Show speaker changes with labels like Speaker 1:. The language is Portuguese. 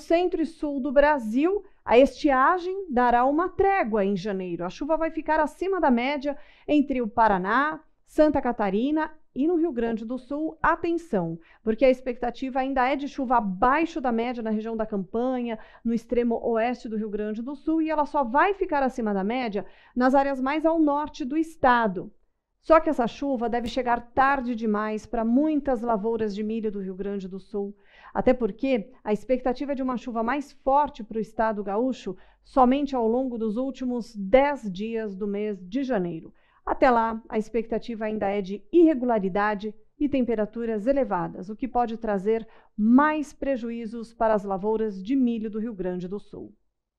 Speaker 1: centro e sul do Brasil, a estiagem dará uma trégua em janeiro. A chuva vai ficar acima da média entre o Paraná, Santa Catarina e no Rio Grande do Sul, atenção, porque a expectativa ainda é de chuva abaixo da média na região da campanha, no extremo oeste do Rio Grande do Sul, e ela só vai ficar acima da média nas áreas mais ao norte do estado. Só que essa chuva deve chegar tarde demais para muitas lavouras de milho do Rio Grande do Sul, até porque a expectativa é de uma chuva mais forte para o estado gaúcho somente ao longo dos últimos 10 dias do mês de janeiro. Até lá, a expectativa ainda é de irregularidade e temperaturas elevadas, o que pode trazer mais prejuízos para as lavouras de milho do Rio Grande do Sul.